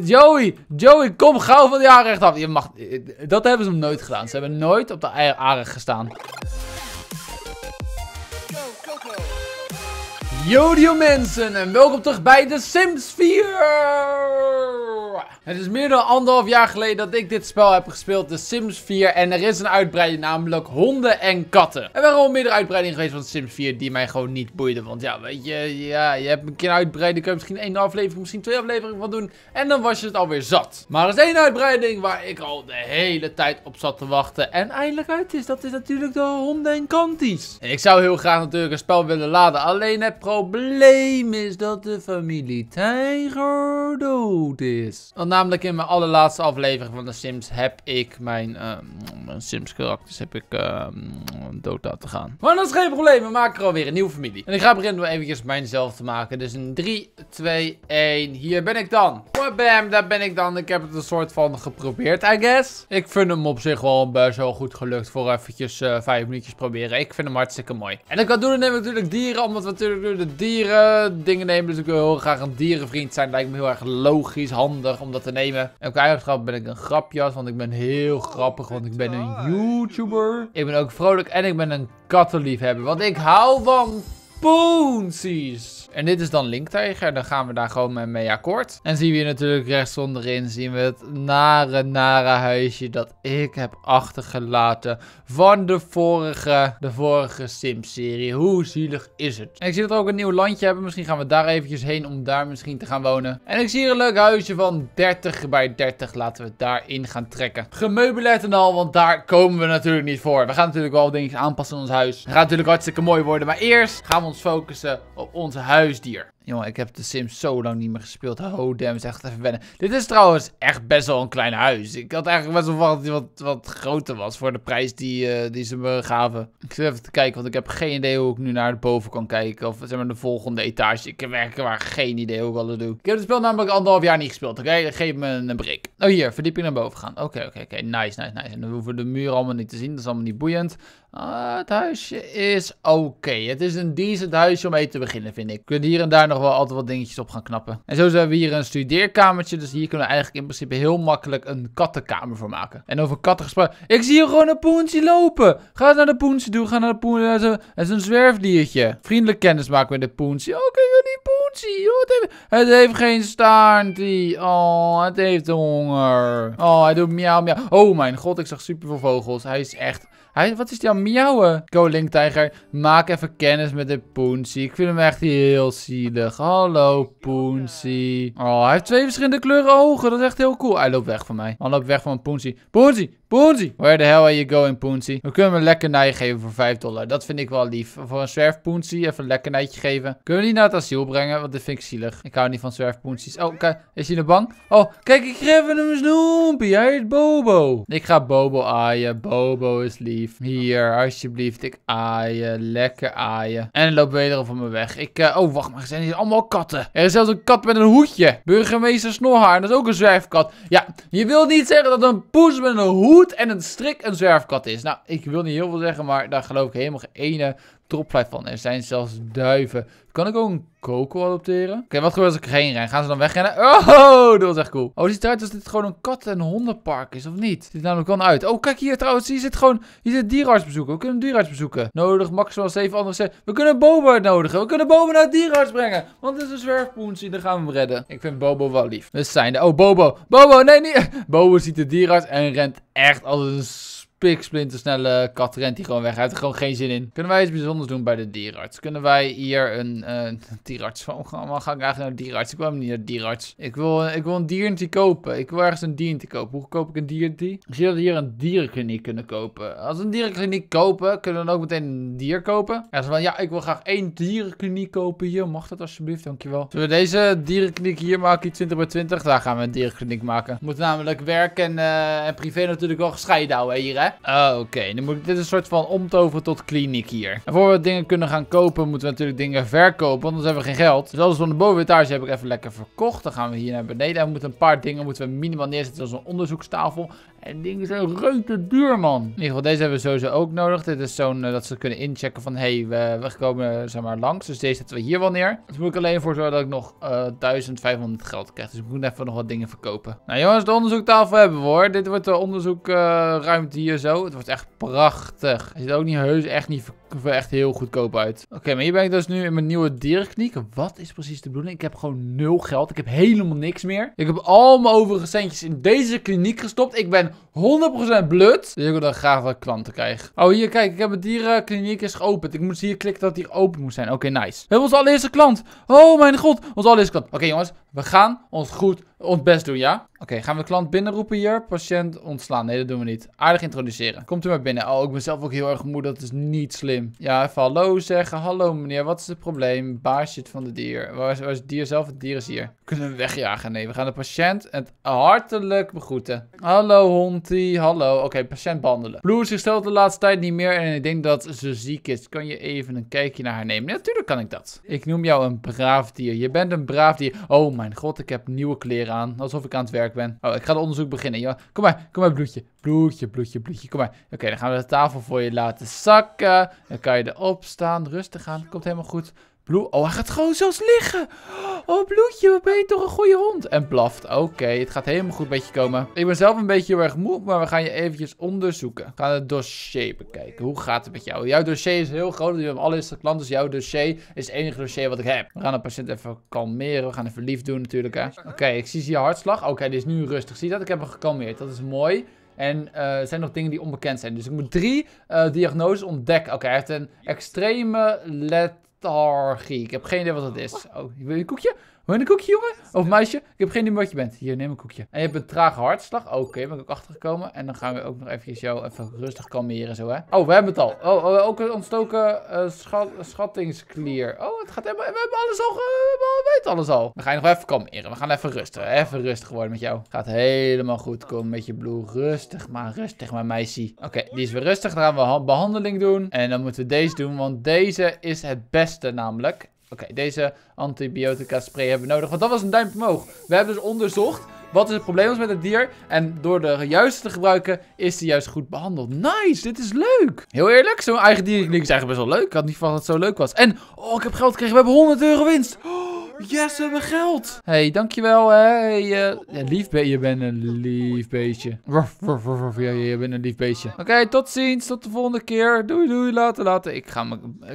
Joey, Joey, kom gauw van die A af. Je mag, dat hebben ze nog nooit gedaan. Ze hebben nooit op de aardig gestaan. yo mensen en welkom terug bij The Sims 4! Het is meer dan anderhalf jaar geleden dat ik dit spel heb gespeeld, The Sims 4. En er is een uitbreiding, namelijk honden en katten. Er waren al meerdere uitbreidingen geweest van The Sims 4 die mij gewoon niet boeiden. Want ja, weet je, ja, je hebt een keer een uitbreiding, kun je misschien één aflevering, misschien twee afleveringen van doen. En dan was je het alweer zat. Maar er is één uitbreiding waar ik al de hele tijd op zat te wachten. En eindelijk uit is, dat is natuurlijk de honden en kanties. En ik zou heel graag natuurlijk een spel willen laden. Alleen het probleem is dat de familie Tijger dood is. Want namelijk in mijn allerlaatste aflevering van de Sims heb ik mijn, ehm, mijn Sims karakters heb ik uh, dood laten gaan. Maar dat is geen probleem, we maken er alweer een nieuwe familie. En ik ga beginnen door eventjes mijnzelf te maken. Dus in 3, 2, 1, hier ben ik dan. Bam, daar ben ik dan. Ik heb het een soort van geprobeerd, I guess. Ik vind hem op zich wel best wel goed gelukt voor eventjes uh, eh, 5 minuutjes proberen. Ik vind hem hartstikke mooi. En ik kan doen, dan neem natuurlijk dieren, omdat we natuurlijk de dieren dingen nemen. Dus ik wil heel graag een dierenvriend zijn. Lijkt me heel erg logisch, handig om dat te nemen. En ook eigenschap ben ik een grapjas, want ik ben heel grappig, want ik ben een YouTuber. Ik ben ook vrolijk en ik ben een kattenliefhebber, want ik hou van poensies. En dit is dan Linktijger. Dan gaan we daar gewoon mee akkoord. En zien we hier natuurlijk rechts onderin zien we het nare, nare huisje dat ik heb achtergelaten van de vorige, de vorige Sims-serie. Hoe zielig is het? En ik zie dat we ook een nieuw landje hebben. Misschien gaan we daar eventjes heen om daar misschien te gaan wonen. En ik zie hier een leuk huisje van 30 bij 30. Laten we daarin gaan trekken. Gemeubileerd en al, want daar komen we natuurlijk niet voor. We gaan natuurlijk wel dingen aanpassen in ons huis. Het gaat natuurlijk hartstikke mooi worden. Maar eerst gaan we ons focussen op onze huis huisdier. Jongen, ik heb de Sims zo lang niet meer gespeeld. Oh, damn, is echt even wennen. Dit is trouwens echt best wel een klein huis. Ik had eigenlijk best wel verwacht dat het wat, wat groter was voor de prijs die, eh, die ze me gaven. Ik zit even te kijken, want ik heb geen idee hoe ik nu naar boven kan kijken. Of zeg maar de volgende etage. Ik heb eigenlijk geen idee hoe ik dat doe. Ik heb het spel namelijk anderhalf jaar niet gespeeld, oké? Okay? Geef me een break. Oh, hier, verdieping naar boven gaan. Oké, oké, oké. Nice, nice, nice. En dan hoeven we de muur allemaal niet te zien. Dat is allemaal niet boeiend. Ah, het huisje is oké. Het is een decent huisje om mee te beginnen, vind ik. Je hier en daar nog wel altijd wat dingetjes op gaan knappen. En zo hebben we hier een studeerkamertje. Dus hier kunnen we eigenlijk in principe heel makkelijk een kattenkamer voor maken. En over katten gesproken. Ik zie hier gewoon een poensie lopen. Ga naar de poensie toe. Ga naar de poensie. Het is een zwerfdiertje. Vriendelijk kennis maken met de poensie. Oh, kijk die poensie. het, heeft... het, heeft... geen staartie. Oh, het heeft honger. Oh, hij doet miauw miauw. Oh mijn god, ik zag super veel vogels. Hij is echt... Hij, wat is die aan miauwen? Go Tiger. maak even kennis met de Poensie. Ik vind hem echt heel zielig. Hallo Poensie. Oh, hij heeft twee verschillende kleuren ogen. Dat is echt heel cool. Hij loopt weg van mij. Hij loopt weg van Poensie. Poensie, Poensie. Where the hell are you going, Poensie? We kunnen hem lekker naar geven voor 5 dollar. Dat vind ik wel lief. Voor een zwerfpoensie even een lekkernijtje geven. Kunnen we die naar het asiel brengen? Want dat vind ik zielig. Ik hou niet van zwerfpoensies. Oh, kijk, is hij in de bank? Oh, kijk, ik geef hem een snoempje. Hij heet Bobo. Ik ga Bobo aaien. Bobo is lief. Hier, alsjeblieft. Ik aaien. Lekker aaien. En loop wederom van me weg. Ik, eh, oh, wacht maar. Zijn hier allemaal katten? Er is zelfs een kat met een hoedje. Burgemeester Snorhaar. Dat is ook een zwerfkat. Ja, je wil niet zeggen dat een poes met een hoed en een strik een zwerfkat is. Nou, ik wil niet heel veel zeggen, maar daar geloof ik helemaal geen ene dropfly van. Er zijn zelfs duiven. Kan ik ook een koko adopteren? Oké, wat gebeurt als ik erheen ren? Gaan ze dan wegrennen? Oh, dat was echt cool. Oh, het ziet eruit als dit gewoon een kat- en hondenpark is, of niet? Ziet namelijk wel uit. Oh, kijk hier trouwens. Hier zit gewoon... Hier zit dierarts bezoeken. We kunnen dierarts bezoeken. Nodig maximaal 7 andere... Set. We kunnen Bobo uitnodigen. We kunnen Bobo naar het dierenarts brengen. Want het is een zwerfpoensie. Dan gaan we hem redden. Ik vind Bobo wel lief. We zijn er. Oh, Bobo. Bobo, nee, niet... Bobo ziet de dierarts en rent echt als een piksplintensnelle kat rent die gewoon weg. Hij heeft er gewoon geen zin in. Kunnen wij iets bijzonders doen bij de dierarts? Kunnen wij hier een uh, dierarts... Waarom ga, ga ik eigenlijk naar de dierarts? Ik wil hem niet naar de dierarts. Ik wil, ik wil een dierentje kopen. Ik wil ergens een dierentje kopen. Hoe koop ik een dierentje? Ik zie dat we hier een dierenkliniek kunnen kopen. Als we een dierenkliniek kopen, kunnen we dan ook meteen een dier kopen? Ja, van, ja, ik wil graag één dierenkliniek kopen hier. Mag dat alsjeblieft? Dankjewel. Zullen we deze dierenkliniek hier maken? 20 bij 20? Daar gaan we een dierenkliniek maken. Moet namelijk werk en, eh, en privé natuurlijk wel gescheiden houden hier, hè? Oh, oké. Okay. Dan moet ik dit een soort van omtoveren tot kliniek hier. En voor we dingen kunnen gaan kopen, moeten we natuurlijk dingen verkopen. Want anders hebben we geen geld. Dus alles van de bovenetage heb ik even lekker verkocht. Dan gaan we hier naar beneden. En we moeten een paar dingen moeten we minimaal neerzetten. Zoals een onderzoekstafel. En dingen is een duur, man. In ieder geval, deze hebben we sowieso ook nodig. Dit is zo'n eh, dat ze kunnen inchecken van... hé, hey, we, we komen eh, zeg maar, langs. Dus deze zetten we hier wel neer. Dus moet ik alleen voor zorgen dat ik nog uh, eh, 1500 geld krijg. Dus ik moet even nog wat dingen verkopen. Nou jongens, de onderzoektafel hebben we hoor. Dit wordt de onderzoekruimte uh, hier zo. Het wordt echt prachtig. Het ziet ook niet heus echt, niet, echt heel goedkoop uit. Oké, maar hier ben ik dus nu in mijn nieuwe dierenkliniek. Wat is precies de bedoeling? Ik heb gewoon nul geld. Ik heb helemaal niks meer. Ik heb al mijn overige centjes in deze kliniek gestopt. Ik ben 100% blut. Dus ik wil dan graag wat klanten krijgen. Oh, hier, kijk. Ik heb het dierenkliniek is geopend. Ik moet hier klikken dat die open moet zijn. Oké, nice. We hebben onze allereerste klant. Oh, mijn god. Onze allereerste klant. Oké, jongens. We gaan ons goed, ons best doen, ja? Oké, gaan we klant binnenroepen hier? Patiënt ontslaan. Nee, dat doen we niet. Aardig introduceren. Komt u maar binnen. Oh, ik ben zelf ook heel erg moe. Dat is niet slim. Ja, even hallo zeggen. Hallo meneer, wat is het probleem? Baasje van de dier. Waar is, het dier zelf? Het dier is hier. Kunnen we wegjagen? Nee, we gaan de patiënt het hartelijk begroeten. Hallo hondie, hallo. Oké, patiënt behandelen. Blue stelt de laatste tijd niet meer en ik denk dat ze ziek is. Kan je even een kijkje naar haar nemen? Natuurlijk kan ik dat. Ik noem jou een braaf dier. Je bent een braaf dier. Oh mijn mijn god, ik heb nieuwe kleren aan. Alsof ik aan het werk ben. Oh, ik ga het onderzoek beginnen. kom maar, kom maar bloedje. Bloedje, bloedje, bloedje. Kom maar. Oké, dan gaan we de tafel voor je laten zakken. Dan kan je erop staan. Rustig aan. Komt helemaal goed. Bloe, oh, hij gaat gewoon zelfs liggen. Oh, Bloedje, wat ben je toch een goede hond. En blaft. Oké, het gaat helemaal goed met je komen. Ik ben zelf een beetje heel erg moe, maar we gaan je eventjes onderzoeken. We gaan het dossier bekijken. Hoe gaat het met jou? Jouw dossier is heel groot. We hebben alle eerste klant, dus jouw dossier is het enige dossier wat ik heb. We gaan de patiënt even kalmeren. We gaan even lief doen natuurlijk, hè. Oké, ik zie je hartslag. Oké, okay, die is nu rustig. Zie je dat? Ik heb hem gekalmeerd. Dat is mooi. En eh, er zijn nog dingen die onbekend zijn. Dus ik moet drie eh, diagnoses ontdekken. Oké, hij heeft een extreme let Stargie, Ik heb geen idee wat het is. Oh, wil je een koekje? Wil een koekje, jongen? Of meisje? Ik heb geen idee wat je bent. Hier, neem een koekje. En je hebt een trage hartslag. Oké, okay, ben ik ook achtergekomen. En dan gaan we ook nog eventjes jou even rustig kalmeren zo, hè. Oh, we hebben het al. Oh, oh ook een ontstoken uh, schat, schattingsklier. Oh, het gaat helemaal... We hebben alles al... We weten alles al. We gaan je nog even kalmeren. We gaan even rustig. Even rustig worden met jou. Gaat helemaal goed Kom met je bloe. Rustig maar, rustig maar, meisje. Oké, die is weer rustig. Dan gaan we behandeling doen. En dan moeten we deze doen, want deze is het beste namelijk. Oké, deze antibiotica spray hebben we nodig. Want dat was een duimpje omhoog. We hebben dus onderzocht wat het probleem was met het dier. En door de juiste te gebruiken is hij juist goed behandeld. Nice, dit is leuk. Heel eerlijk, zo'n eigen dier is eigenlijk best wel leuk. Ik had niet van dat het zo leuk was. En, oh, ik heb geld gekregen. We hebben 100 euro winst. Oh. Yes, we hebben geld. hey, dankjewel. Hey, uh, lief Je bent een lief beestje. Ruff, ja, je bent een lief beestje. Oké, tot ziens. Tot de volgende keer. Doei, doei. Later, later. Ik ga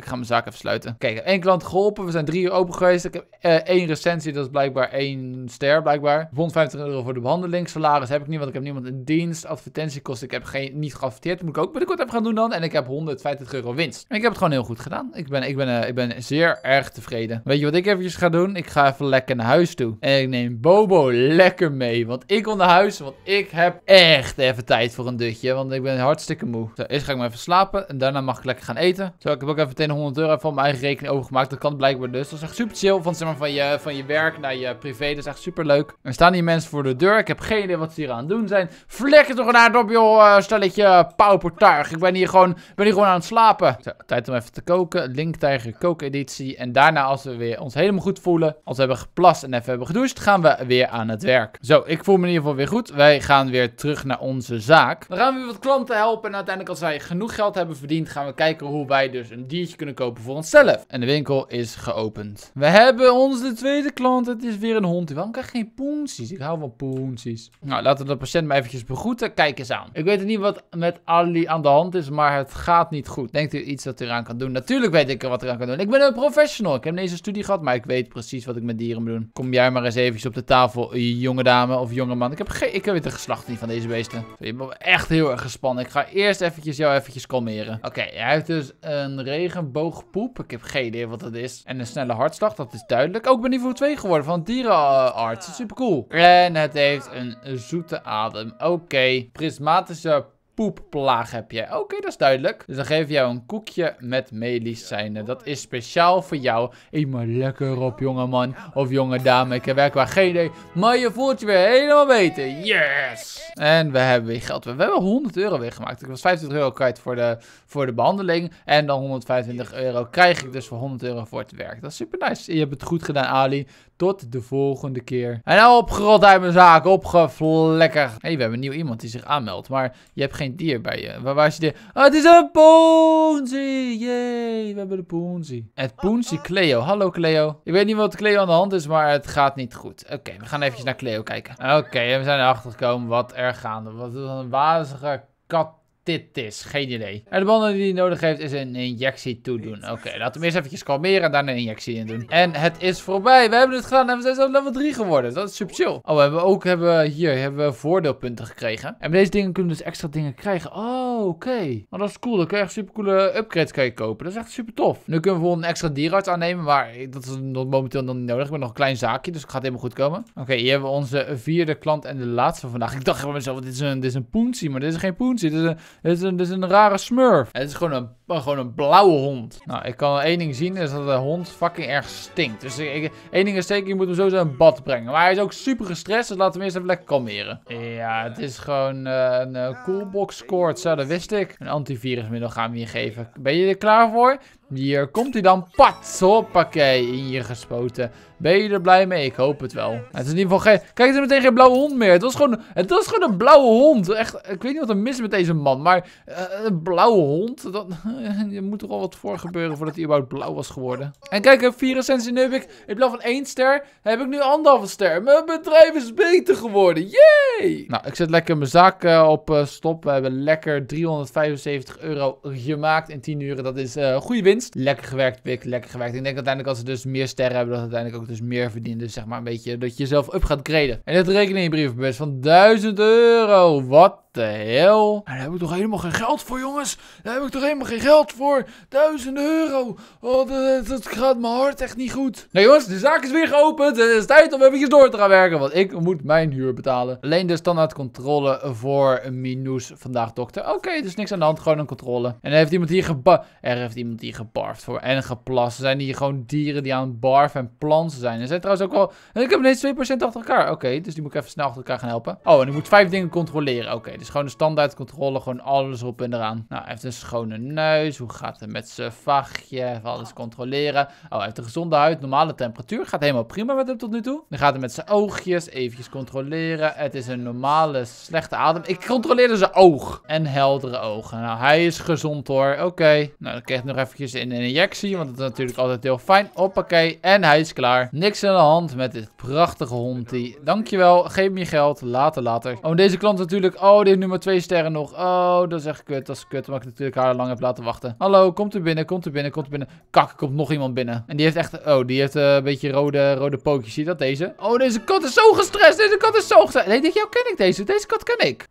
mijn zaak even sluiten. Kijk, één klant geholpen. We zijn drie uur open geweest. Ik heb eh, één recensie. Dat is blijkbaar één ster, blijkbaar. 150 euro voor de behandeling. Salaris heb ik niet, want ik heb niemand in dienst. Advertentiekosten. Ik heb geen, niet geadverteerd. Moet ik ook binnenkort even gaan doen dan. En ik heb 150 euro winst. En ik heb het gewoon heel goed gedaan. Ik ben, ik ben, eh, ik ben zeer erg tevreden. Weet je wat ik eventjes ga doen? Ik ga even lekker naar huis toe. En ik neem Bobo lekker mee. Want ik wil naar huis. Want ik heb echt even tijd voor een dutje. Want ik ben hartstikke moe. Zo, eerst ga ik maar even slapen. En daarna mag ik lekker gaan eten. Zo, ik heb ook even meteen 100 euro van mijn eigen rekening overgemaakt. Dat kan blijkbaar dus. Dat is echt super chill. Van, zeg maar, van, je, van je werk naar je privé. Dat is echt super leuk. Er staan hier mensen voor de deur. Ik heb geen idee wat ze hier aan het doen zijn. Vlekken toch naar het op, joh. Eh, stelletje paupertuig. Ik ben hier, gewoon, ben hier gewoon aan het slapen. Zo, tijd om even te koken. Linktijger editie. En daarna als we weer ons helemaal goed voelen als we hebben geplast en even hebben gedoucht, gaan we weer aan het werk. Zo, ik voel me in ieder geval weer goed. Wij gaan weer terug naar onze zaak. Dan gaan we weer wat klanten helpen. En uiteindelijk als wij genoeg geld hebben verdiend, gaan we kijken hoe wij dus een diertje kunnen kopen voor onszelf. En de winkel is geopend. We hebben onze tweede klant. Het is weer een hond. Waarom krijg je geen poensies? Ik hou van poensies. Nou, laten we de patiënt maar eventjes begroeten. Kijk eens aan. Ik weet niet wat met Ali aan de hand is, maar het gaat niet goed. Denkt u iets dat u eraan kan doen? Natuurlijk weet ik er wat eraan kan doen. Ik ben een professional. Ik heb deze studie gehad, maar ik weet precies precies wat ik met dieren moet doen. Kom jij maar eens eventjes op de tafel, eh, jonge dame of jonge man. Ik heb, geen, ik weet het geslacht niet van deze beesten. Je bent echt heel erg gespannen. Ik ga eerst eventjes jou eventjes kalmeren. Oké, hij heeft dus een regenboogpoep. Ik heb geen idee wat dat is. En een snelle hartslag, dat is duidelijk. Ook ben niveau 2 geworden van dierenarts. Super cool. En het heeft een zoete adem. Oké, prismatische poepplaag heb je. Oké, dat is duidelijk. Dus dan geef jou een koekje met medicijnen. Dat is speciaal voor jou. Eet maar lekker op, jongeman. Of jonge dame. Ik heb waar geen idee. Maar je voelt je weer helemaal beter. Yes! En we hebben weer geld. We hebben 100 euro weer gemaakt. Ik was 25 euro kwijt voor de, voor de behandeling. En dan 125 euro krijg ik dus voor 100 euro voor het werk. Dat is super nice. Je hebt het goed gedaan, Ali. Tot de volgende keer. En nou opgerot uit mijn zaak. Opgevlekkig. Hé, hey, we hebben een nieuw iemand die zich aanmeldt. Maar je hebt geen dier bij je. Waar, is je dier? Ah, het is een Poensie. Jee, we hebben de poonsie. Het poonsie Cleo. Hallo Cleo. Ik weet niet wat Cleo aan de hand is, maar het gaat niet goed. Oké, we gaan eventjes naar Cleo kijken. Oké, we zijn erachter gekomen wat er gaande. Wat is een wazige kat dit is. Geen idee. En de banden die hij nodig heeft is een injectie toedoen. Oké, laten we eerst eventjes kalmeren en daar een injectie in doen. En het is voorbij. We hebben het gedaan en we zijn zelfs level 3 geworden. Dat is super chill. Oh, we hebben ook hebben, hier hebben we voordeelpunten gekregen. En met deze dingen kunnen we dus extra dingen krijgen. Oh, oké. Maar dat is cool. Dan kun je echt super coole upgrades kan je kopen. Dat is echt super tof. Nu kunnen we bijvoorbeeld een extra dierarts aannemen. Maar dat is momenteel nog niet nodig. Ik ben nog een klein zaakje, dus het gaat helemaal goed komen. Oké, hier hebben we onze vierde klant en de laatste van vandaag. Ik dacht bij mezelf, dit is een, dit is een poensie. Maar dit is geen poensie. Dit is een dit is een, is een rare smurf. Het is gewoon een, oh, gewoon een blauwe hond. Nou, ik kan één ding zien, is dat de hond fucking erg stinkt. Dus één ding is zeker, je moet hem sowieso een bad brengen. Maar hij is ook super gestrest, dus laten we hem eerst even lekker kalmeren. Ja, het is gewoon eh, een eh, coolbox scoort. Zo, dat wist ik. Een antivirusmiddel gaan we hier geven. Ben je er klaar voor? Hier komt hij dan. Pats. Hoppakee. In je gespoten. Ben je er blij mee? Ik hoop het wel. Het is in ieder geval geen... Kijk, het is meteen geen blauwe hond meer. Het was gewoon, het was gewoon een blauwe hond. Echt, ik weet niet wat er mis is met deze man. Maar eh, een blauwe hond. Dat, er moet toch al wat voor gebeuren voordat hij überhaupt blauw was geworden. En kijk, eh, vier essentie nu heb ik... In plaats van één ster heb ik nu anderhalve ster. Mijn bedrijf is beter geworden. Yay! Nou, ik zet lekker mijn zak eh, op stop. We hebben lekker 375 euro gemaakt in 10 uur. Dat is een goede winst. Lekker gewerkt, Pik. Lekker gewerkt. Ik denk uiteindelijk als ze dus meer sterren hebben, dat ze uiteindelijk ook dus meer verdienen. Dus zeg maar een beetje dat je jezelf up gaat kreden. En het rekening in je brievenbus van 1000 euro. Wat de hel? Daar heb ik toch helemaal geen geld voor, jongens? Daar heb ik toch helemaal geen geld voor? Duizenden euro. Oh, dat, gaat mijn hart echt niet goed. Nee, jongens, de zaak is weer geopend. Het is tijd om even door te gaan werken, want ik moet mijn huur betalen. Alleen de standaardcontrole voor Minus vandaag, dokter. Oké, dus niks aan de hand, gewoon een controle. En er heeft iemand hier geba... Er heeft iemand hier gebarfd voor en geplast. Er zijn hier gewoon dieren die aan barf en planten zijn. Er zijn trouwens ook wel... En ik heb ineens 2% achter elkaar. Oké, dus die moet ik even snel achter elkaar gaan helpen. Oh, en ik moet vijf dingen controleren. Oké, dus gewoon de standaardcontrole, gewoon alles op en eraan. Nou, hij heeft een schone neus, hoe gaat het met zijn vachtje, even alles controleren. Oh, hij heeft een gezonde huid, normale temperatuur, gaat helemaal prima met hem tot nu toe. Dan gaat hij met zijn oogjes eventjes controleren. Het is een normale, slechte adem. Ik controleerde dus zijn oog en heldere ogen. Nou, hij is gezond hoor, oké. Nou, dan krijg ik nog eventjes een injectie, want dat is natuurlijk altijd heel fijn. Hoppakee, en hij is klaar. Niks aan de hand met dit prachtige hondie. Dankjewel, geef me je geld, later, later. Oh, deze klant natuurlijk, oh, die heeft nummer twee sterren nog. Oh, dat is echt kut. Dat is kut, omdat ik natuurlijk haar lang heb laten wachten. Hallo, komt er binnen, komt er binnen, komt er binnen. Kak, komt nog iemand binnen. En die heeft echt... Oh, die heeft eh, een beetje rode, rode pootjes. Zie je dat, deze? Oh, deze kat is zo gestrest. Deze kat is zo gestrest. Nee, dit jou ken ik deze. Deze kat ken ik.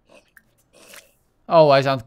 Oh, hij is aan het...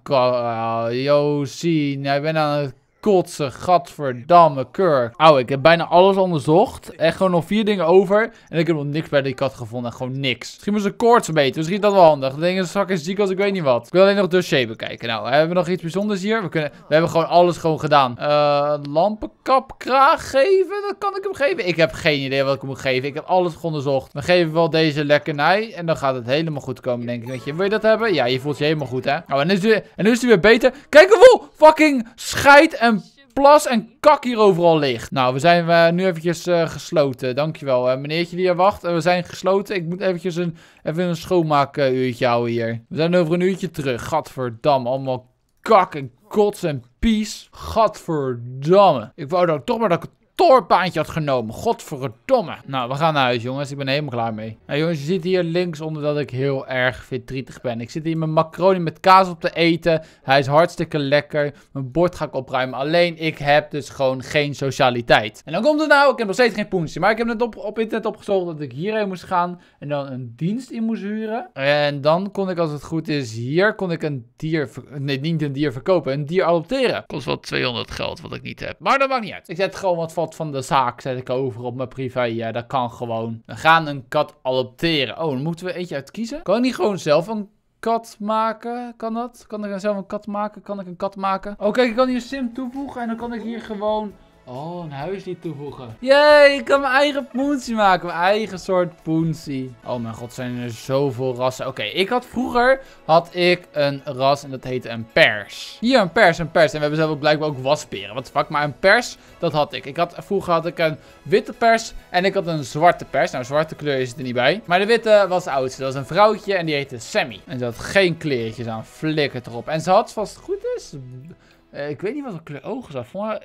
Yo ah, zie, hij bent aan het kotse gadverdamme kurk. Auw, ik heb bijna alles onderzocht. Echt gewoon nog vier dingen over. En ik heb nog niks bij die kat gevonden. Gewoon niks. Misschien moet ze koorts meten. Misschien dat wel handig. Dan denk ik, zak is ziek als ik weet niet wat. Ik wil alleen nog dossier bekijken. Nou, hebben we nog iets bijzonders hier? We, kunnen, we hebben gewoon alles gewoon gedaan. Uh, lampenkap, kraag geven? Dat kan ik hem geven? Ik heb geen idee wat ik hem moet geven. Ik heb alles onderzocht. Dan geven we wel deze lekkernij. En dan gaat het helemaal goed komen, denk ik. Weet je, wil je dat hebben? Ja, je voelt je helemaal goed, hè? Nou, en nu is hij weer beter. Kijk, vol, Fucking scheid en plas en kak hier overal ligt. Nou, we zijn eh, nu eventjes uh, gesloten. Dankjewel, uh, meneertje die er wacht. we zijn gesloten. Ik moet eventjes een, even een schoonmaakuurtje houden hier. We zijn over een uurtje terug. Gadverdamme. allemaal kak en kots en pies. Gadverdamme. Ik wou dan toch maar dat ik het kantoorbaantje had genomen. Godverdomme. Nou, we gaan naar huis, jongens. Ik ben helemaal klaar mee. Nou, jongens, je ziet hier links onder dat ik heel erg verdrietig ben. Ik zit hier mijn macaroni met kaas op te eten. Hij is hartstikke lekker. Mijn bord ga ik opruimen. Alleen, ik heb dus gewoon geen socialiteit. En dan komt het nou, ik heb nog steeds geen poensje. Maar ik heb net op, internet opgezocht dat ik hierheen moest gaan. En dan een dienst in moest huren. En dan kon ik, als het goed is, hier kon ik een dier... Nee, niet een dier verkopen. Een dier adopteren. Kost wel 200 geld, wat ik niet heb. Maar dat maakt niet uit. Ik zet gewoon wat van van de zaak, zet ik over op mijn privé. Ja, dat kan gewoon. We gaan een kat adopteren. Oh, dan moeten we eentje uitkiezen? Kan ik niet gewoon zelf een kat maken? Kan dat? Kan ik zelf een kat maken? Kan ik een kat maken? Oh kijk, ik kan hier sim toevoegen en dan kan ik hier gewoon Oh, een huis niet toevoegen. Jee, ik kan mijn eigen poensie maken. Mijn eigen soort poensie. Oh mijn god, zijn er zoveel rassen. Oké, ik had vroeger had ik een ras en dat heette een pers. Hier een pers, een pers. En we hebben zelf ook blijkbaar ook wasperen. Wat fuck, maar een pers, dat had ik. ik had, vroeger had ik een witte pers en ik had een zwarte pers. Nou, zwarte kleur is er niet bij. Maar de witte was de oudste. Dat was een vrouwtje en die heette Sammy. En ze had geen kleertjes aan. Flikker erop. En ze had vast goed is... Eh, ik weet niet wat voor kleur ogen had. Voor mij,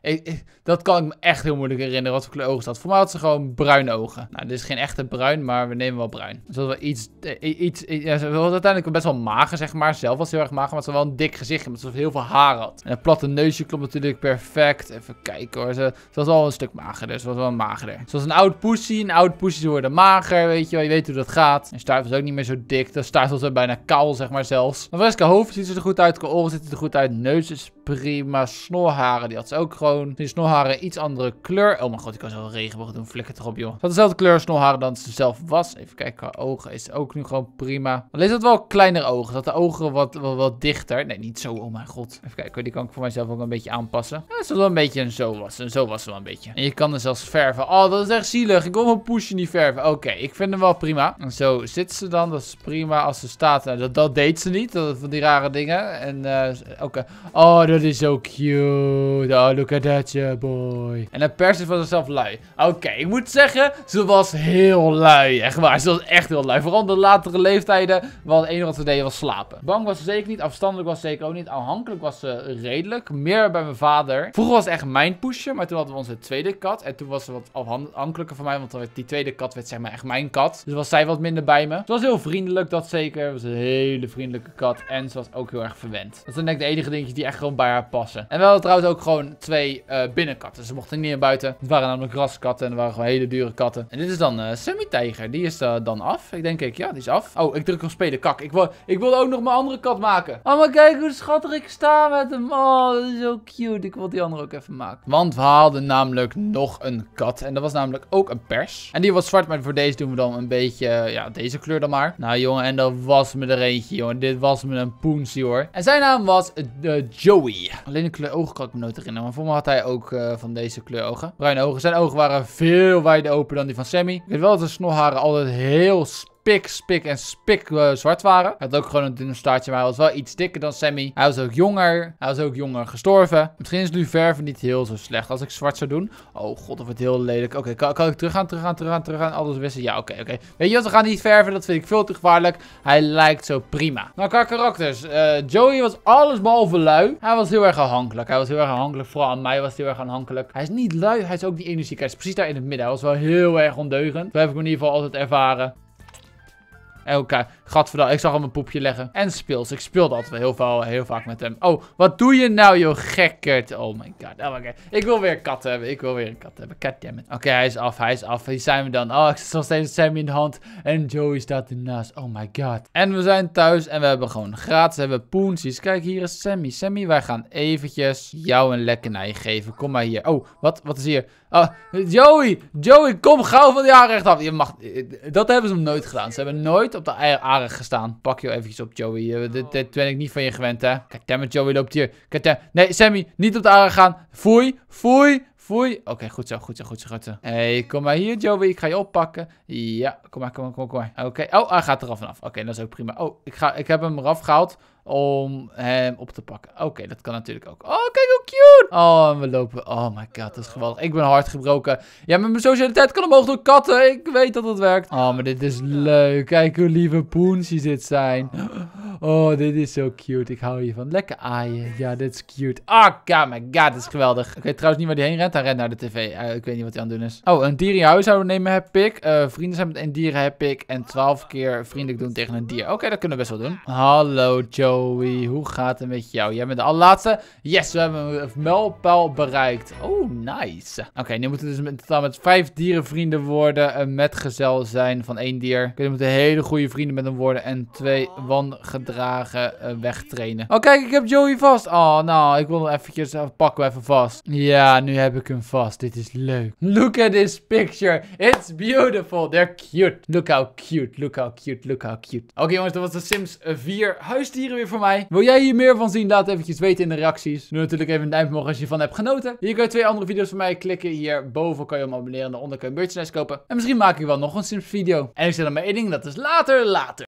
ik, dat kan ik me echt heel moeilijk herinneren wat voor kleur ogen zat. Voor mij had ze gewoon bruine ogen. Nou, dit is geen echte bruin, maar we nemen wel bruin. ze was wel iets... Eh, iets ja, ze was uiteindelijk best wel mager, zeg maar. Zelf was ze heel erg mager, maar ze had wel een dik gezichtje. Omdat ze heel veel haar had. En het platte neusje klopt natuurlijk perfect. Even kijken hoor. Ze, was wel een stuk mager. Dus ze was wel magerder. Ze was een oud poesie. Een oud poesie worden mager, weet je wel. Je weet hoe dat gaat. En staart was ook niet meer zo dik. De staart was bijna kaal, zeg maar zelfs. Maar Veska hoofd ziet ze er goed uit. Qua oren ziet ze er goed uit. Neus is prima snorharen. Die had ze ook gewoon. Die snorharen iets andere kleur. Oh mijn god, ik kan zo regenboog doen. Flikker erop, joh. Dat had dezelfde kleur snorharen dan ze zelf was. Even kijken, haar ogen is ook nu gewoon prima. Alleen is dat wel kleiner ogen. Dat de ogen wat, wat, wat, dichter. Nee, niet zo, oh mijn god. Even kijken, die kan ik voor mijzelf ook een beetje aanpassen. Ja, ze wel een beetje een zo was. En zo was ze wel een beetje. En je kan er zelfs verven. Oh, dat is echt zielig. Ik wil mijn poesje niet verven. Oké, ik vind hem wel prima. En zo zit ze dan. Dat is prima als ze staat. Nou, dat, dat deed ze niet. Dat, van die rare dingen. En eh, oké. Okay. Oh, dat is zo cute. Oh, look at that, yeah, boy. En dan pers ze van zichzelf lui. Oké, ik moet zeggen, ze was heel lui. Echt waar, ze was echt heel lui. Vooral de latere leeftijden, want het enige wat ze deed was slapen. Bang was ze zeker niet, afstandelijk was ze zeker ook niet. Aanhankelijk was ze redelijk. Meer bij mijn vader. Vroeger was het echt mijn poesje, maar toen hadden we onze tweede kat. En toen was ze wat afhankelijker van mij, want dan werd die tweede kat werd zeg maar echt mijn kat. Dus was zij wat minder bij me. Ze was heel vriendelijk, dat zeker. Ze was een hele vriendelijke kat. En ze was ook heel erg verwend. Dat zijn denk ik de enige dingetjes die echt gewoon bij haar passen. En we hadden trouwens ook gewoon twee eh, binnenkatten. ze mochten niet naar buiten. Het waren namelijk raskatten en het waren gewoon hele dure katten. En dit is dan uh, Semi-tijger. Die is eh, dan af. Ik denk ik, ja, die is af. Oh, ik druk op spelen. Kak. Ik, wil, ik wilde ook nog mijn andere kat maken. Oh, maar kijk hoe schattig ik sta met hem. Oh, dat is zo cute. Ik wil die andere ook even maken. Want we haalden namelijk nog een kat. En dat was namelijk ook een pers. En die was zwart, maar voor deze doen we dan een beetje, ja, deze kleur dan maar. Nou, jongen, en dat was me er eentje, jongen. Dit was me een poensie, hoor. En zijn naam was Joey. Alleen de kleur ogen kan ik me nooit herinneren. Maar voor mij had hij ook eh, van deze kleur ogen. Bruine ogen. Zijn ogen waren veel wijder open dan die van Sammy. Ik weet wel dat zijn snorharen altijd heel spik, spik en spik eh, zwart waren. Hij had ook gewoon een dun staartje, maar hij was wel iets dikker dan Sammy. Hij was ook jonger. Hij was ook jonger gestorven. Misschien is nu verven niet heel zo slecht als ik zwart zou doen. Oh god, of het heel lelijk. Oké, kan, kan ik teruggaan, teruggaan, teruggaan, teruggaan? Alles dus wissen? Ja, oké, oké. Weet je wat, we gaan niet verven. Dat vind ik veel te gevaarlijk. Hij lijkt zo prima. Nou, qua karakters. Eh, Joey was alles behalve lui. Hij was heel erg afhankelijk. Hij was heel erg aanhankelijk. Vooral aan mij was hij heel erg aanhankelijk. Hij is niet lui. Hij is ook niet energiek. Hij is precies daar in het midden. Hij was wel heel erg ondeugend. Dat heb ik in ieder geval altijd ervaren. É o cara. Gadverdal, ik zag hem een poepje leggen. En speels. Ik speelde altijd wel heel, veel, heel vaak met hem. Oh, wat doe je nou, joh, gekkerd. Oh my god. Oh my god. Ik wil weer een kat hebben. Ik wil weer een kat hebben. it. Oké, hij is af. Hij is af. Hier zijn we dan. Oh, ik zit nog steeds Sammy in de hand. En Joey staat ernaast. Oh my god. En we zijn thuis. En we hebben gewoon gratis. We hebben poensies. Kijk, hier is Sammy. Sammy, wij gaan eventjes jou een lekkernij geven. Kom maar hier. Oh, wat, wat is hier? Oh, Joey. Joey, kom gauw van de recht af. Je mag... Dat hebben ze nog nooit gedaan. Ze hebben nooit op de eigen gestaan. Pak je eventjes op, Joey. Eh, dit, oh. dit, ben ik niet van je gewend, hè. Kijk, met Joey loopt hier. Kijk, nee, Sammy, niet op de aren gaan. Foei, foei, Foei. Oké, goed zo, goed zo, goed zo, goed zo. Hé, hey, kom maar hier, Joey. Ik ga je oppakken. Ja, kom maar, kom maar, kom maar. Oké. Oh, hij gaat eraf vanaf. Oké, dat is ook prima. Oh, ik, ga, ik heb hem eraf gehaald om hem op te pakken. Oké, dat kan natuurlijk ook. Oké, Oh, en we lopen. Oh my god, dat is geweldig. Ik ben hard gebroken. Ja, met mijn socialiteit kan omhoog door katten. Ik weet dat het werkt. Oh, maar dit is leuk. Kijk hoe lieve poensies dit zijn. Oh, dit is zo cute. Ik hou hiervan. Lekker aaien. Ja, dit is cute. Ah, oh, my god, dat is geweldig. Oké, trouwens niet waar die heen rent. Hij rent naar de tv. Eh, ik weet niet wat hij aan het doen is. Oh, een dier in huishouden nemen heb ik. Eh, vrienden zijn met een dier heb ik. En twaalf keer vriendelijk doen tegen een dier. Oké, dat kunnen we best wel doen. Hallo Joey, hoe gaat het met jou? Jij bent de allerlaatste. Yes, we hebben een mijlpaal bereikt. Oh, nice. Oké, nu moeten we dus in totaal met vijf dierenvrienden worden. Een eh, metgezel zijn van één dier. We moeten hele goede vrienden met hem worden. En twee wangedragen gedragen eh, wegtrainen. Oh, kijk, ik heb Joey vast. Oh, nou, ik wil hem eventjes... Eh, pakken we even vast. Ja, nu heb ik hem vast. Dit is leuk. Look at this picture. It's beautiful. They're cute. Look how cute. Look how cute. Look how cute. Oké jongens, dat was de Sims 4 huisdieren weer voor mij. Wil jij hier meer van zien? Laat eventjes weten in de reacties. Doe natuurlijk even een duimpje als je ervan hebt genoten. Hier kun je twee andere video's van mij klikken. Hierboven kan je hem abonneren en daaronder kun je merchandise kopen. En misschien maak ik wel nog een Sims video. En ik zeg dan maar één ding, dat is later, later.